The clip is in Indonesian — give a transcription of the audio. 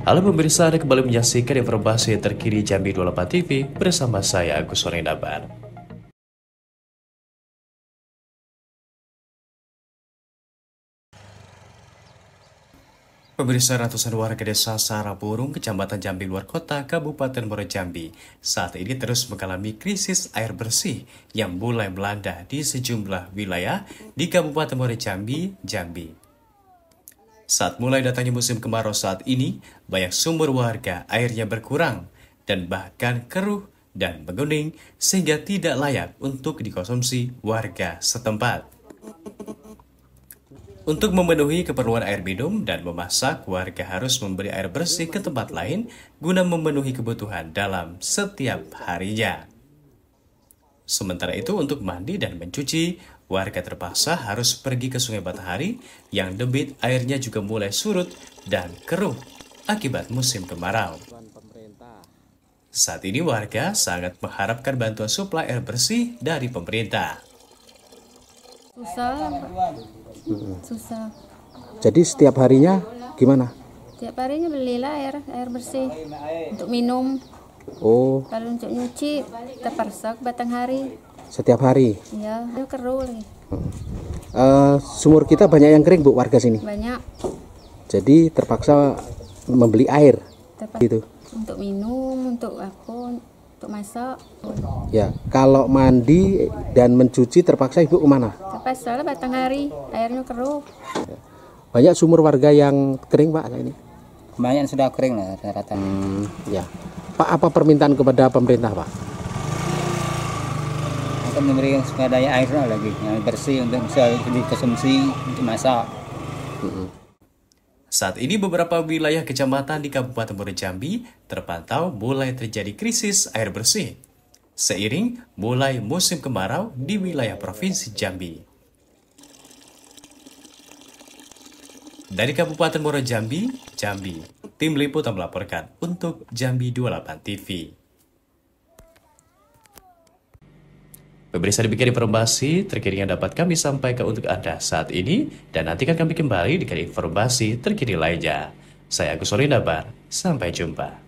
Halo pemirsa, Anda kembali menyaksikan informasi terkini Jambi 28 TV bersama saya Agus Sorendaban. Pemirsa ratusan warga desa Saraburung, Kecamatan Jambi Luar Kota, Kabupaten Muara Jambi, saat ini terus mengalami krisis air bersih yang mulai melanda di sejumlah wilayah di Kabupaten Muara Jambi, Jambi. Saat mulai datangnya musim kemarau saat ini, banyak sumber warga airnya berkurang dan bahkan keruh dan menguning sehingga tidak layak untuk dikonsumsi warga setempat. Untuk memenuhi keperluan air minum dan memasak, warga harus memberi air bersih ke tempat lain guna memenuhi kebutuhan dalam setiap harinya. Sementara itu, untuk mandi dan mencuci, Warga terpaksa harus pergi ke Sungai Matahari yang debit airnya juga mulai surut dan keruh akibat musim kemarau. Saat ini warga sangat mengharapkan bantuan suplai air bersih dari pemerintah. Susah. Susah. Jadi setiap harinya gimana? Setiap harinya belilah air air bersih untuk minum. Oh. Kalau untuk nyuci terpaksa batang hari. Setiap hari. Iya, itu keruh lagi. Uh, sumur kita banyak yang kering, Bu, warga sini. Banyak. Jadi terpaksa membeli air. Terpaksa. Gitu. Untuk minum, untuk aku, untuk masak. Ya, kalau mandi dan mencuci terpaksa Ibu kemana? Terpaksa lah batang hari, airnya keruh. Banyak sumur warga yang kering, Pak, ini. Banyak sudah kering lah rata-rata. Hmm, ya. Pak, apa permintaan kepada pemerintah, Pak? untuk memberi swadaya air lagi yang bersih untuk bisa dikonsumsi untuk masak. Saat ini beberapa wilayah kecamatan di Kabupaten Muara Jambi terpantau mulai terjadi krisis air bersih. Seiring mulai musim kemarau di wilayah Provinsi Jambi. Dari Kabupaten Muara Jambi, Jambi, tim liputan melaporkan untuk Jambi 28 TV. Pemirsa demikian informasi terkini yang dapat kami sampaikan untuk Anda saat ini dan nantikan kami kembali dengan informasi terkini lainnya. Saya Agus Nabar, sampai jumpa.